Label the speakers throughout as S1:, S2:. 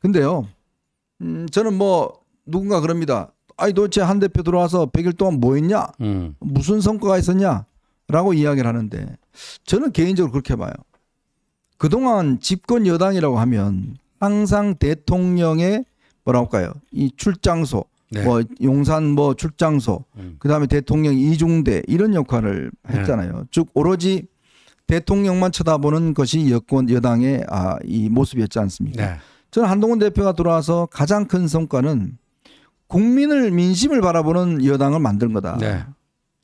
S1: 근데요, 음, 저는 뭐 누군가 그럽니다. 아니 도대체 한 대표 들어와서 100일 동안 뭐 했냐? 음. 무슨 성과가 있었냐? 라고 이야기를 하는데 저는 개인적으로 그렇게 봐요. 그동안 집권 여당이라고 하면 항상 대통령의 뭐라 할까요? 이 출장소, 네. 뭐 용산 뭐 출장소, 음. 그다음에 대통령 이중대 이런 역할을 네. 했잖아요. 네. 즉 오로지 대통령만 쳐다보는 것이 여권 여당의 아, 이 모습이었지 않습니까? 네. 저는 한동훈 대표가 돌아와서 가장 큰 성과는 국민을 민심을 바라보는 여당을 만든 거다. 네.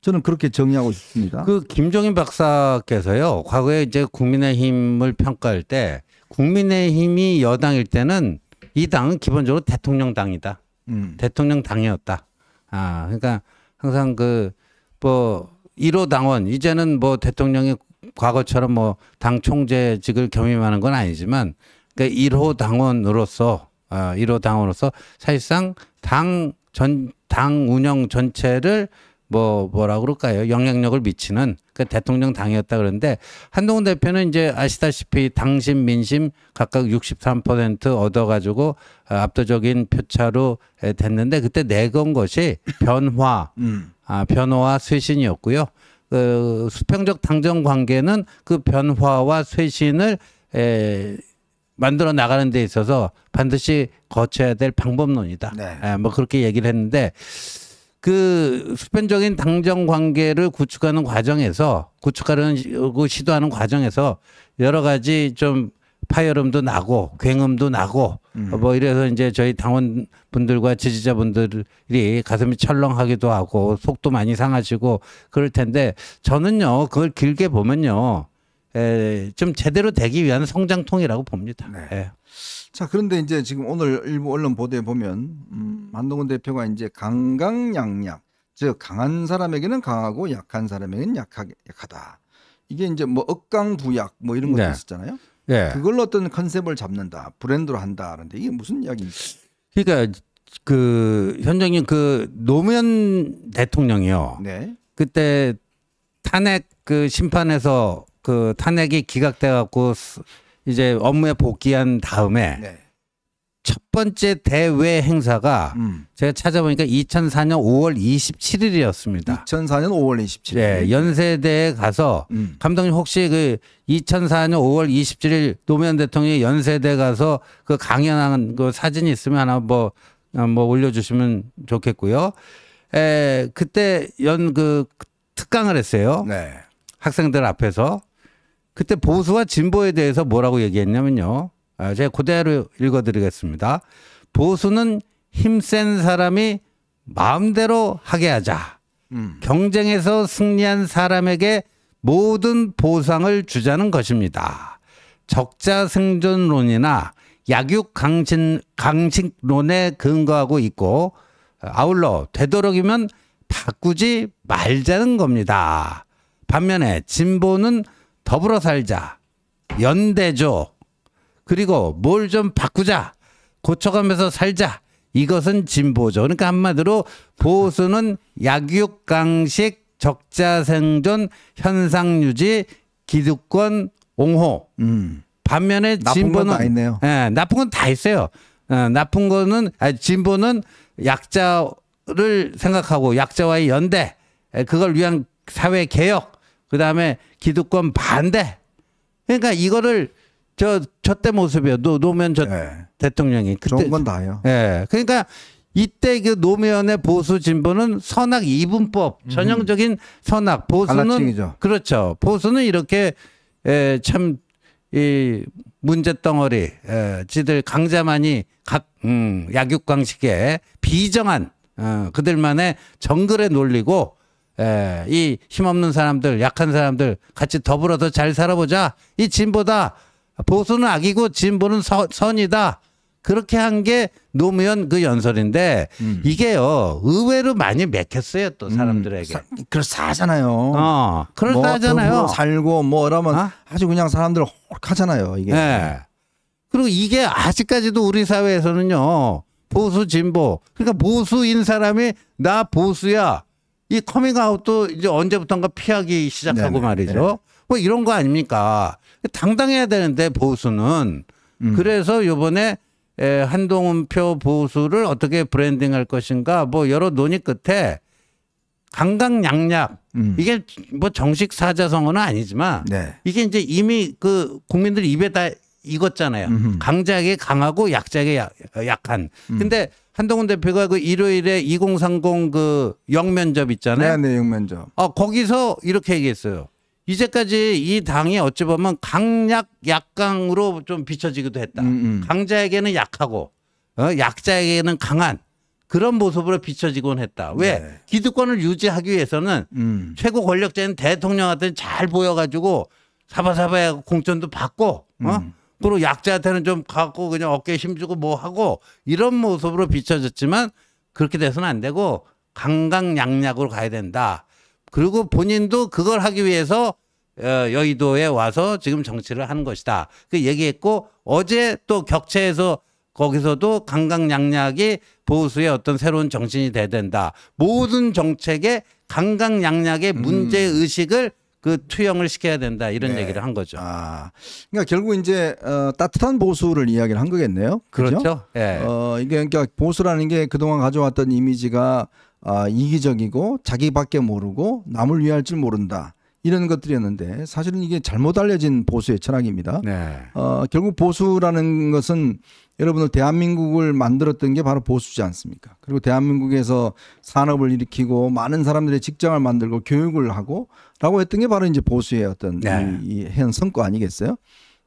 S1: 저는 그렇게 정의하고 싶습니다.
S2: 그 김종인 박사께서요. 과거에 이제 국민의힘을 평가할 때 국민의힘이 여당일 때는 이 당은 기본적으로 대통령 당이다. 음. 대통령 당이었다. 아 그러니까 항상 그뭐 1호 당원 이제는 뭐 대통령이 과거처럼 뭐당 총재직을 겸임하는 건 아니지만 그러니까 1호 당원으로서 어, 아, 1호 당원으로서 사실상 당 전 당 운영 전체를 뭐 뭐라 그럴까요? 영향력을 미치는 그 대통령 당이었다 그러는데 한동훈 대표는 이제 아시다시피 당심 민심 각각 63% 얻어가지고 아, 압도적인 표차로 됐는데 그때 내건 것이 변화, 음. 아, 변화와 쇄신이었고요. 그 수평적 당정 관계는 그 변화와 쇄신을 에, 만들어 나가는 데 있어서 반드시 거쳐야 될 방법론이다. 네. 예, 뭐 그렇게 얘기를 했는데 그 수평적인 당정 관계를 구축하는 과정에서 구축하는 그 시도하는 과정에서 여러 가지 좀 파열음도 나고 굉음도 나고 음. 뭐 이래서 이제 저희 당원분들과 지지자분들이 가슴이 철렁하기도 하고 속도 많이 상하시고 그럴 텐데 저는요 그걸 길게 보면요 에, 예, 좀 제대로 되기 위한
S1: 성장통이라고 봅니다. 네. 예. 자 그런데 이제 지금 오늘 일부 언론 보도에 보면 음, 한동훈 대표가 이제 강강양약 즉 강한 사람에게는 강하고 약한 사람에게는 약하게 약하다. 이게 이제 뭐 억강부약 뭐 이런 것도 네. 있었잖아요. 네. 그걸로 어떤 컨셉을 잡는다, 브랜드로 한다 하는데 이게 무슨 이야기입니
S2: 그러니까 그 현정님 그 노무현 대통령이요. 네. 그때 탄핵 그 심판에서 그 탄핵이 기각돼 갖고 이제 업무에 복귀한 다음에 네. 첫 번째 대외 행사가 음. 제가 찾아보니까 2004년 5월 27일이었습니다. 2004년 5월 27일. 네, 예, 연세대에 가서 음. 감독님 혹시 그 2004년 5월 27일 노무현 대통령이 연세대 가서 그 강연한 그 사진이 있으면 하나 뭐, 어, 뭐 올려주시면 좋겠고요. 에, 예, 그때 연 그 특강을 했어요. 네. 학생들 앞에서. 그때 보수와 진보에 대해서 뭐라고 얘기했냐면요. 아, 제가 그대로 읽어드리겠습니다. 보수는 힘센 사람이 마음대로 하게 하자. 음. 경쟁에서 승리한 사람에게 모든 보상을 주자는 것입니다. 적자 생존론이나 약육 강신, 강식론에 근거하고 있고 아울러 되도록이면 바꾸지 말자는 겁니다. 반면에 진보는 더불어 살자. 연대죠. 그리고 뭘 좀 바꾸자. 고쳐가면서 살자. 이것은 진보죠. 그러니까 한마디로 보수는 약육강식 적자생존 현상유지 기득권 옹호. 음. 반면에 진보는 나쁜 건다 예, 나쁜 건 다 있어요. 예, 나쁜 거는 아니, 진보는 약자를 생각하고 약자와의 연대 예, 그걸 위한 사회 개혁 그 다음에 기득권 반대. 그러니까 이거를 저, 저 때 모습이요. 노, 노무현 저 네. 대통령이. 그때, 좋은 건 다요. 예. 네. 그러니까 이때 그 노무현의 보수 진보는 선악 이분법, 음. 전형적인 선악, 보수는. 갈라치기죠. 그렇죠. 보수는 이렇게 에, 예, 참, 이 문제 덩어리, 에, 예, 지들 강자만이 각, 음, 약육강식의 비정한, 어, 그들만의 정글에 놀리고 예, 이 힘없는 사람들, 약한 사람들 같이 더불어 더 잘 살아보자. 이 진보다. 보수는 악이고 진보는 서, 선이다. 그렇게 한 게 노무현 그 연설인데 음. 이게요 의외로 많이
S1: 맥혔어요 또 음, 사람들에게. 음, 그렇싸잖아요 어, 그렇싸잖아요 뭐, 살고 뭐 이러면 어? 아주 그냥 사람들 혹하잖아요 이게. 네. 그리고 이게 아직까지도
S2: 우리 사회에서는요 보수 진보 그러니까 보수인 사람이 나 보수야 이 커밍아웃도 이제 언제부턴가 피하기 시작하고 네네. 말이죠. 네네. 뭐 이런 거 아닙니까? 당당해야 되는데 보수는 음. 그래서 요번에 에, 한동훈표 보수를 어떻게 브랜딩할 것인가 뭐 여러 논의 끝에 강강약약 음. 이게 뭐 정식 사자성어는 아니지만 네. 이게 이제 이미 그 국민들 입에 다 익었잖아요. 음흠. 강자에게 강하고 약자에게 약, 한 음. 근데 한동훈 대표가 그 일요일에 2030 그 영면접 있잖아요. 네, 네, 영면접. 아, 거기서 이렇게 얘기했어요. 이제까지 이 당이 어찌 보면 강약 약강으로 좀 비춰지기도 했다. 음음. 음. 강자에게는 약하고 어, 약자에게는 강한 그런 모습으로 비춰지곤 했다. 왜 네. 기득권을 유지하기 위해서는 음. 최고 권력자인 대통령한테 잘 보여가지고 사바사바 공천도 받고 어? 음. 으로 약자한테는 좀 갖고 그냥 어깨 힘주고 뭐 하고 이런 모습으로 비춰졌지만 그렇게 돼서는 안 되고 강강약약으로 가야 된다. 그리고 본인도 그걸 하기 위해서 어, 여의도에 와서 지금 정치를 하는 것이다. 그 얘기했고 어제 또 격체에서 거기서도 강강약약이 보수의 어떤 새로운 정신이 돼야 된다. 모든 정책에 강강약약의 음. 문제 의식을 음. 그 투영을 시켜야 된다 이런 네. 얘기를 한 거죠. 아,
S1: 그러니까 결국 이제 어, 따뜻한 보수를 이야기를 한 거겠네요. 그렇죠. 그렇죠? 네. 어, 이게 그러니까 보수라는 게 그동안 가져왔던 이미지가 아, 이기적이고 자기밖에 모르고 남을 위할 줄 모른다. 이런 것들이었는데 사실은 이게 잘못 알려진 보수의 철학입니다. 네. 어, 결국 보수라는 것은 여러분들 대한민국을 만들었던 게 바로 보수지 않습니까? 그리고 대한민국에서 산업을 일으키고 많은 사람들의 직장을 만들고 교육을 하고라고 했던 게 바로 이제 보수의 어떤 네. 이, 이 해온 성과 아니겠어요?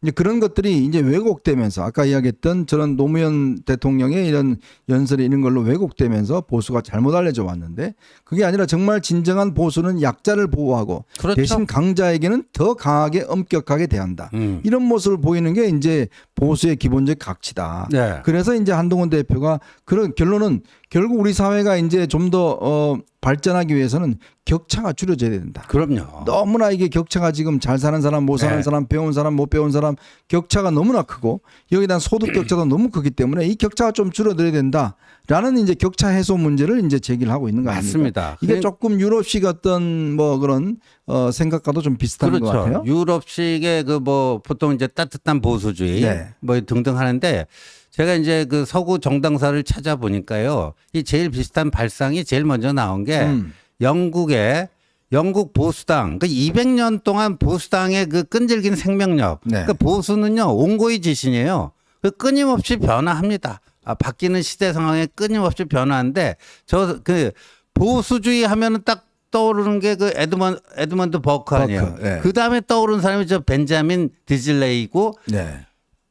S1: 이제 그런 것들이 이제 왜곡되면서 아까 이야기했던 저런 노무현 대통령의 이런 연설이 이런 걸로 왜곡되면서 보수가 잘못 알려져 왔는데 그게 아니라 정말 진정한 보수는 약자를 보호하고 그렇죠. 대신 강자에게는 더 강하게 엄격하게 대한다. 음. 이런 모습을 보이는 게 이제 보수의 기본적 가치다. 네. 그래서 이제 한동훈 대표가 그런 결론은 결국 우리 사회가 이제 좀더 어, 발전하기 위해서는 격차가 줄여져야 된다. 그럼요. 너무나 이게 격차가 지금 잘 사는 사람, 못 사는 네. 사람, 배운 사람, 못 배운 사람 격차가 너무나 크고 여기에 소득 격차도 너무 크기 때문에 이 격차가 좀 줄어들어야 된다라는 이제 격차 해소 문제를 이제 제기를 하고 있는 거 아닙니까? 맞습니다. 이게 그러니까 조금 유럽식 어떤 뭐 그런 어, 생각과도 좀 비슷한 그렇죠. 것 같아요.
S2: 유럽식의 그 뭐 보통 이제 따뜻한 보수주의 네. 뭐 등등 하는데 제가 이제 그 서구 정당사를 찾아보니까요. 이 제일 비슷한 발상이 제일 먼저 나온 게 음. 영국의 영국 보수당 그 200년 동안 보수당의 그 끈질긴 생명력. 네. 그 보수는요 온고의 지신이에요. 그 끊임없이 변화합니다. 아, 바뀌는 시대 상황에 끊임없이 변화인데 저 그 보수주의 하면은 딱 떠오르는 게 그 에드먼 에드먼드 버크 아니에요. 버크, 네. 예. 그 다음에 떠오르는 사람이 저 벤자민 디즐레이고. 네.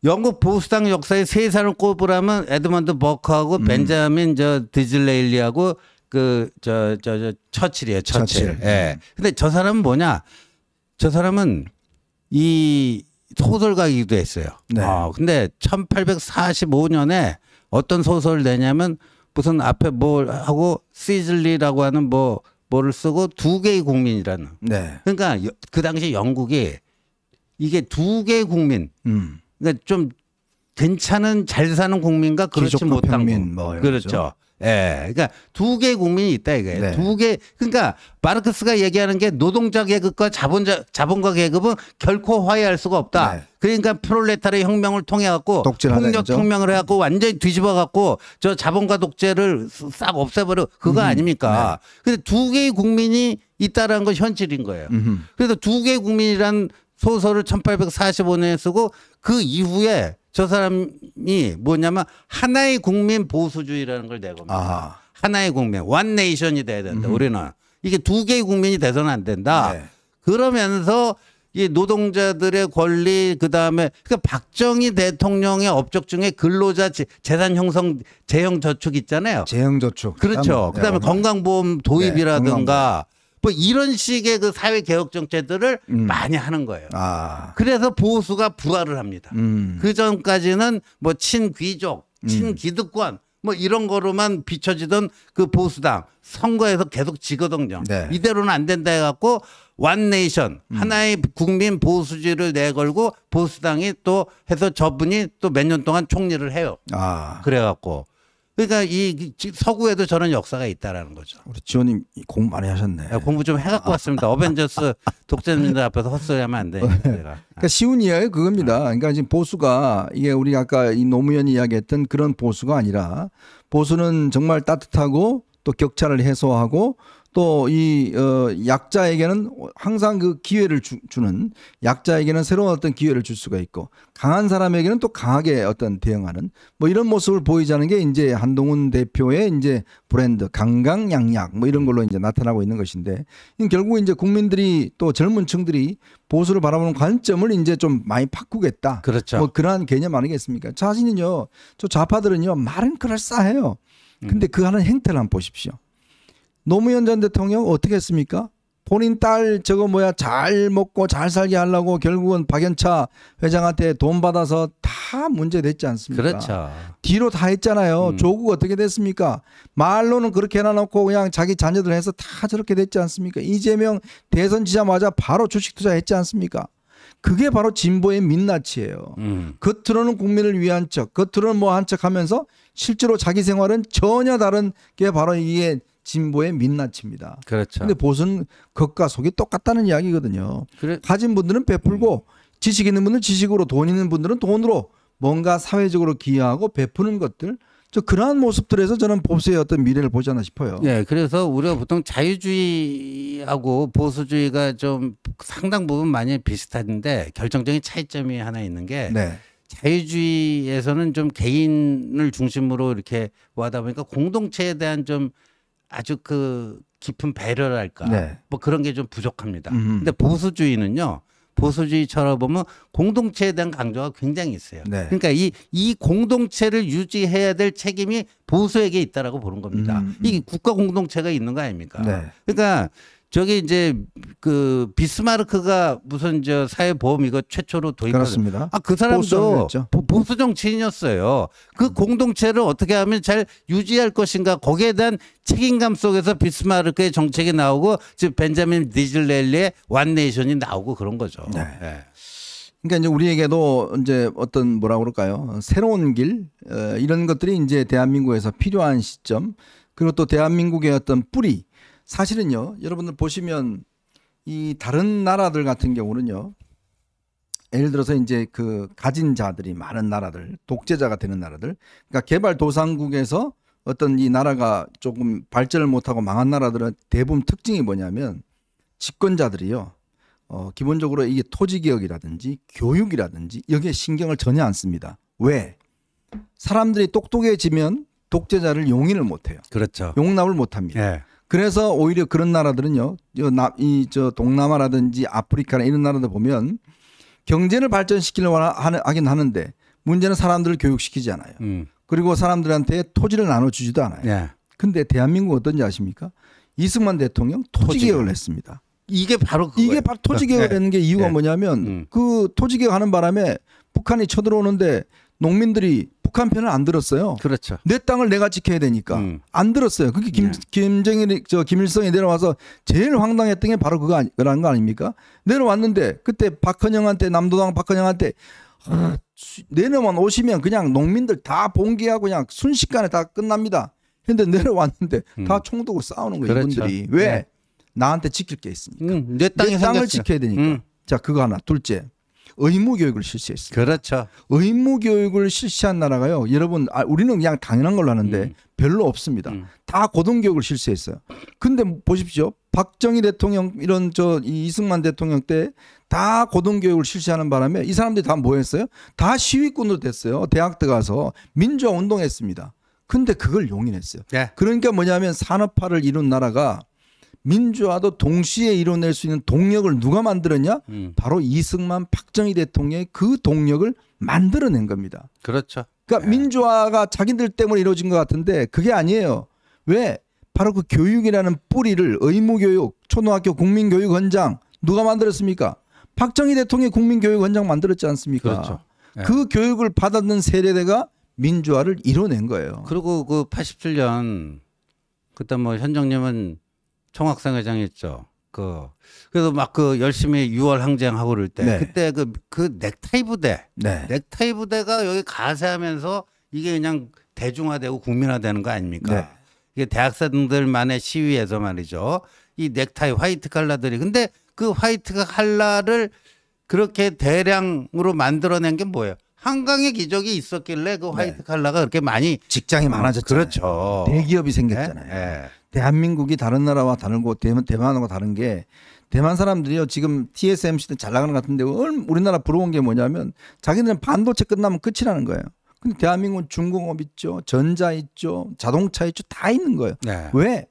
S2: 영국 보수당 역사에 세 사람 꼽으라면 에드먼드 버크하고 음. 벤자민 저 디즐레일리하고 그 저 저 저 처칠이에요. 처칠. 처칠. 예. 근데 저 사람은 뭐냐? 저 사람은 이 소설가이기도 했어요. 네. 아, 근데 1845년에 어떤 소설을 내냐면 무슨 앞에 뭘 하고 시즐리라고 하는 뭐 뭐를 쓰고 두 개의 국민이라는. 네. 그러니까 그 당시 영국이 이게 두 개의 국민. 음. 그러니까 좀 괜찮은 잘 사는 국민과 그렇지 못한 국민 뭐 그렇죠. 예. 네. 그러니까 두 개의 국민이 있다 이거예요. 네. 두 개. 그러니까 마르크스가 얘기하는 게 노동자 계급과 자본자 자본가 계급은 결코 화해할 수가 없다. 네. 그러니까 프롤레타르 혁명을 통해 갖고 폭력 혁명을 해 갖고 네. 완전히 뒤집어 갖고 저 자본가 독재를 싹 없애버려 그거 음. 아닙니까? 네. 근데 두 개의 국민이 있다라는 건 현실인 거예요. 음흠. 그래서 두 개의 국민이란 소설을 1845년에 쓰고 그 이후에 저 사람이 뭐냐면 하나의 국민 보수주의라는 걸 내겁니다. 아. 하나의 국민, 원 네이션이 돼야 된다. 음 우리는 이게 두 개의 국민이 돼서는 안 된다. 네. 그러면서 이 노동자들의 권리 그다음에 그러니까 박정희 대통령의 업적 중에 근로자 재산 형성 재형 저축 있잖아요. 재형 저축. 그렇죠. 그다음에, 네, 그다음에 건강보험 도입이라든가 뭐 이런 식의 그 사회 개혁 정책들을 음. 많이 하는 거예요. 아. 그래서 보수가 부활을 합니다. 음. 그 전까지는 뭐 친귀족, 음. 친기득권 뭐 이런 거로만 비춰지던 그 보수당 선거에서 계속 지거든요. 네. 이대로는 안 된다 해갖고 완네이션 음. 하나의 국민 보수지를 내걸고 보수당이 또 해서 저분이 또 몇 년 동안 총리를 해요.
S1: 아. 그래갖고
S2: 그러니까 이 서구에도 저런 역사가 있다라는 거죠. 우리 지원님 공부 많이 하셨네. 아, 공부 좀 해갖고 왔습니다. 어벤져스 독재민들 앞에서 헛소리하면 안 돼. 네.
S1: 그러니까 쉬운 이야기 그겁니다. 네. 그러니까 지금 보수가 이게 우리 아까 이 노무현 이야기했던 그런 보수가 아니라 보수는 정말 따뜻하고 또 격차를 해소하고 또이 어, 약자에게는 항상 그 기회를 주, 는 약자에게는 새로운 어떤 기회를 줄 수가 있고 강한 사람에게는 또 강하게 어떤 대응하는 뭐 이런 모습을 보이자는 게 이제 한동훈 대표의 이제 브랜드 강강양약 뭐 이런 걸로 이제 나타나고 있는 것인데 결국 이제 국민들이 또 젊은 층들이 보수를 바라보는 관점을 이제 좀 많이 바꾸겠다. 그렇죠. 뭐 그러한 개념 아니겠습니까? 자신은요, 저 좌파들은요 말은 그럴싸해요. 근데 음. 그 하는 행태를 한번 보십시오. 노무현 전 대통령 어떻게 했습니까? 본인 딸 저거 뭐야 잘 먹고 잘 살게 하려고 결국은 박연차 회장한테 돈 받아서 다 문제 됐지 않습니까? 그렇죠. 뒤로 다 했잖아요. 음. 조국 어떻게 됐습니까? 말로는 그렇게 해놔놓고 그냥 자기 자녀들 해서 다 저렇게 됐지 않습니까? 이재명 대선 지자마자 바로 주식 투자했지 않습니까? 그게 바로 진보의 민낯이에요. 음. 겉으로는 국민을 위한 척, 겉으로는 뭐 한 척하면서 실제로 자기 생활은 전혀 다른 게 바로 이게 진보의 민낯입니다. 그렇죠. 근데 보수는 겉과 속이 똑같다는 이야기거든요. 그래. 가진 분들은 베풀고 음. 지식 있는 분은 들 지식으로 돈 있는 분들은 돈으로 뭔가 사회적으로 기여하고 베푸는 것들 저 그러한 모습들에서 저는 보수의 어떤 미래를 보지 않나 싶어요.
S2: 네, 그래서 우리가 보통 자유주의하고 보수주의가 좀 상당 부분 많이 비슷한데 결정적인 차이점이 하나 있는 게 네. 자유주의에서는 좀 개인을 중심으로 이렇게 와다 보니까 공동체에 대한 좀 아주 그 깊은 배려랄까 네. 뭐 그런 게 좀 부족합니다. 음. 근데 보수주의는요. 보수주의처럼 보면 공동체에 대한 강조가 굉장히 있어요. 네. 그러니까 이, 이 공동체를 유지해야 될 책임이 보수에게 있다라고 보는 겁니다. 음, 음. 이게 국가 공동체가 있는 거 아닙니까? 네. 그러니까 저게 이제 그 비스마르크가 무슨 저 사회보험 이거 최초로 도입한 습니다 아그 사람도 보수 정치인이었어요. 그 음. 공동체를 어떻게 하면 잘 유지할 것인가 거기에 대한 책임감 속에서 비스마르크의 정책이 나오고 즉 벤자민 디즐렐리의 완네이션이 나오고 그런 거죠. 네. 네.
S1: 그러니까 이제 우리에게도 이제 어떤 뭐라 그럴까요? 새로운 길 어, 이런 것들이 이제 대한민국에서 필요한 시점 그리고 또 대한민국의 어떤 뿌리 사실은요, 여러분들 보시면 이 다른 나라들 같은 경우는요, 예를 들어서 이제 그 가진 자들이 많은 나라들, 독재자가 되는 나라들, 그러니까 개발도상국에서 어떤 이 나라가 조금 발전을 못하고 망한 나라들은 대부분 특징이 뭐냐면 집권자들이요. 어, 기본적으로 이게 토지개혁이라든지 교육이라든지 여기에 신경을 전혀 안 씁니다. 왜? 사람들이 똑똑해지면 독재자를 용인을 못해요. 그렇죠. 용납을 못합니다. 예. 그래서 오히려 그런 나라들은요, 이저 동남아라든지 아프리카나 이런 나라들 보면 경제를 발전시키려고 하긴 하는데 문제는 사람들을 교육시키지 않아요. 음. 그리고 사람들한테 토지를 나눠주지도 않아요. 예. 근데 대한민국 어떤지 아십니까? 이승만 대통령 토지 개혁을 했습니다. 이게 바로 그거예요. 이게 바로 토지 개혁을 네. 했는 게 이유가 네. 뭐냐면 음. 그 토지 개혁하는 바람에 북한이 쳐들어오는데 농민들이 북한 편을 안 들었어요. 그렇죠. 내 땅을 내가 지켜야 되니까 음. 안 들었어요. 그게 김, 네. 김정일이 저 김일성이 내려와서 제일 황당했던 게 바로 그거 라는 거 아닙니까? 내려왔는데 그때 박헌영한테 남도당 박헌영한테 아, 내려만 오시면 그냥 농민들 다 봉기하고 그냥 순식간에 다 끝납니다. 근데 내려왔는데 음. 다총독을로 싸우는 거예요. 그렇죠. 이분들이 왜 네. 나한테 지킬 게 있습니까? 음, 내, 땅이 내 땅을 생겼어 지켜야 되니까. 음. 자 그거 하나. 둘째 의무 교육을 실시했습니다. 그렇죠. 의무 교육을 실시한 나라가요. 여러분 아, 우리는 그냥 당연한 걸로 하는데 음. 별로 없습니다. 음. 다 고등 교육을 실시했어요. 근데 보십시오. 박정희 대통령 이런 저 이승만 대통령 때 다 고등교육을 실시하는 바람에 이 사람들이 다 뭐했어요? 다 시위꾼으로 됐어요. 대학 들어가서 민주화 운동했습니다. 근데 그걸 용인했어요. 네. 그러니까 뭐냐면 산업화를 이룬 나라가 민주화도 동시에 이뤄낼 수 있는 동력을 누가 만들었냐? 음. 바로 이승만 박정희 대통령의 그 동력을 만들어낸 겁니다. 그렇죠. 그러니까 네. 민주화가 자기들 때문에 이루어진 것 같은데 그게 아니에요. 왜? 바로 그 교육이라는 뿌리를 의무교육, 초등학교 국민교육원장 누가 만들었습니까? 박정희 대통령이 국민교육원장 만들었지 않습니까? 그렇죠. 네. 그 교육을 받았는 세대가 민주화를 이뤄낸 거예요. 그리고 그 87년 그때 뭐 현정님은
S2: 총학생 회장 이었죠그 그래서 막 그 열심히 6월 항쟁하고 그럴 때 네. 그때 그그 그 넥타이 부대 네. 넥타이 부대가 여기 가세하면서 이게 그냥 대중화되고 국민화되는 거 아닙니까? 네. 이게 대학생들만의 시위에서 말이죠. 이 넥타이 화이트 칼라들이 근데 그 화이트 칼라를 그렇게 대량으로 만들어낸 게 뭐예요? 한강의 기적이 있었길래 그 네. 화이트 칼라가 그렇게 많이 직장이 많아졌죠. 그렇죠.
S1: 대기업이 생겼잖아요. 예, 예. 대한민국이 다른 나라와 다른 곳, 대만, 대만하고 다른 게 대만 사람들이요 지금 TSMC 때잘 나가는 것 같은데 우리나라 부러운 게 뭐냐면 자기들은 반도체 끝나면 끝이라는 거예요. 근데 대한민국은 중공업 있죠, 전자 있죠, 자동차 있죠, 다 있는 거예요. 네. 왜?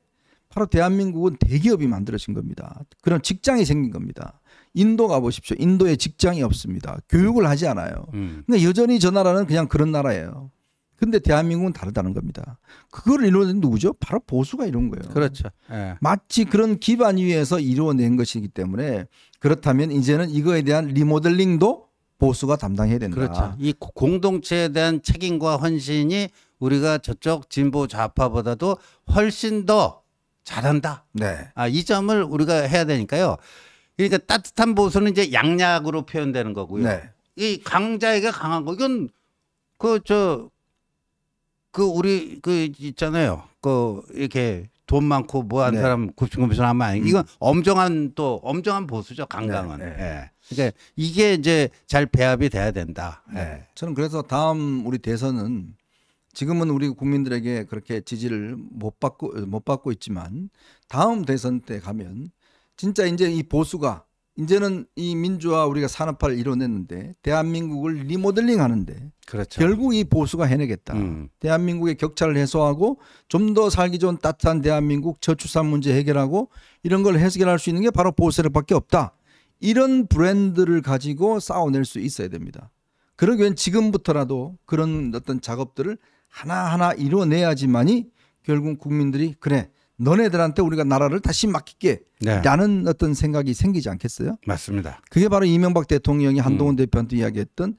S1: 바로 대한민국은 대기업이 만들어진 겁니다. 그런 직장이 생긴 겁니다. 인도 가보십시오. 인도에 직장이 없습니다. 교육을 하지 않아요. 음. 근데 그러니까 여전히 저 나라는 그냥 그런 나라예요. 근데 대한민국은 다르다는 겁니다. 그걸 이루어낸 누구죠? 바로 보수가 이런 거예요. 그렇죠. 예. 예. 마치 그런 기반 위에서 이루어낸 것이기 때문에 그렇다면 이제는 이거에 대한 리모델링도 보수가 담당해야 된다. 그렇죠.
S2: 이 공동체에 대한 책임과 헌신이 우리가 저쪽 진보 좌파보다도 훨씬 더 잘한다. 네. 아, 이 점을 우리가 해야 되니까요. 그러니까 따뜻한 보수는 이제 양약으로 표현되는 거고요. 네. 이 강자에게 강한 거 이건 그저 그 우리 그 있잖아요. 그 이렇게 돈 많고 뭐한 네. 사람 굽신굽신 하면 아니. 음. 이건 엄정한 또 엄정한 보수죠. 강강은. 네, 네. 예. 그러니까 이게
S1: 이제 잘 배합이 돼야 된다. 네. 예. 저는 그래서 다음 우리 대선은 지금은 우리 국민들에게 그렇게 지지를 못 받고 못 받고 있지만 다음 대선 때 가면 진짜 이제 이 보수가 이제는 이 민주화 우리가 산업화를 이뤄냈는데 대한민국을 리모델링 하는데 그렇죠. 결국 이 보수가 해내겠다. 음. 대한민국의 격차를 해소하고 좀 더 살기 좋은 따뜻한 대한민국 저출산 문제 해결하고 이런 걸 해결할 수 있는 게 바로 보수 세력밖에 없다. 이런 브랜드를 가지고 쌓아낼 수 있어야 됩니다. 그러기 엔 지금부터라도 그런 어떤 작업들을 하나하나 이뤄내야지만이 결국 국민들이 그래 너네들한테 우리가 나라를 다시 맡길게라는 네. 어떤 생각이 생기지 않겠어요? 맞습니다. 그게 바로 이명박 대통령이 한동훈 음. 대표한테 이야기했던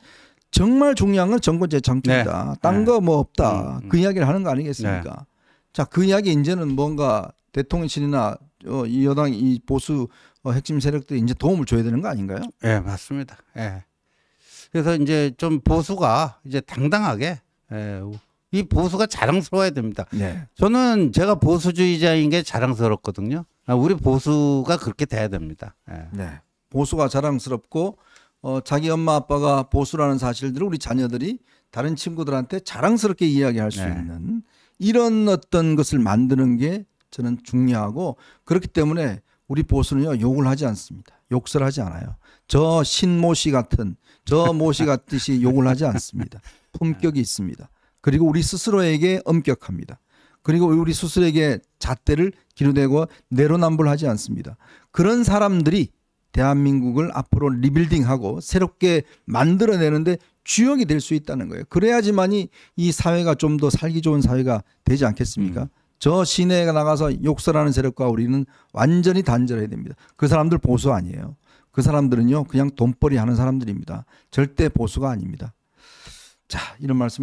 S1: 정말 중요한 건 정권 재창출이다. 네. 네. 딴거 뭐 없다. 음, 음. 그 이야기를 하는 거 아니겠습니까? 네. 자, 그 이야기 이제는 뭔가 대통령실이나 어, 이 여당 이 보수 어, 핵심 세력들이 이제 도움을 줘야 되는 거 아닌가요?
S2: 예, 네, 맞습니다. 예. 그래서 이제 좀 보수가 이제 당당하게 예, 이 보수가 자랑스러워야 됩니다. 네. 저는 제가 보수주의자인 게 자랑스럽거든요. 아, 우리
S1: 보수가 그렇게 돼야 됩니다. 네. 네. 보수가 자랑스럽고 어, 자기 엄마 아빠가 보수라는 사실들을 우리 자녀들이 다른 친구들한테 자랑스럽게 이야기할 수 네. 있는 이런 어떤 것을 만드는 게 저는 중요하고 그렇기 때문에 우리 보수는요 욕을 하지 않습니다. 욕설 하지 않아요. 저 신모 씨 같은 저모씨 같듯이 욕을 하지 않습니다. 품격이 있습니다. 그리고 우리 스스로에게 엄격합니다. 그리고 우리 스스로에게 잣대를 기르대고 내로남불하지 않습니다. 그런 사람들이 대한민국을 앞으로 리빌딩하고 새롭게 만들어내는데 주역이 될 수 있다는 거예요. 그래야지만이 이 사회가 좀 더 살기 좋은 사회가 되지 않겠습니까? 음. 저 시내에 나가서 욕설하는 세력과 우리는 완전히 단절해야 됩니다. 그 사람들 보수 아니에요. 그 사람들은요 그냥 돈벌이 하는 사람들입니다. 절대 보수가 아닙니다. 자 이런 말씀.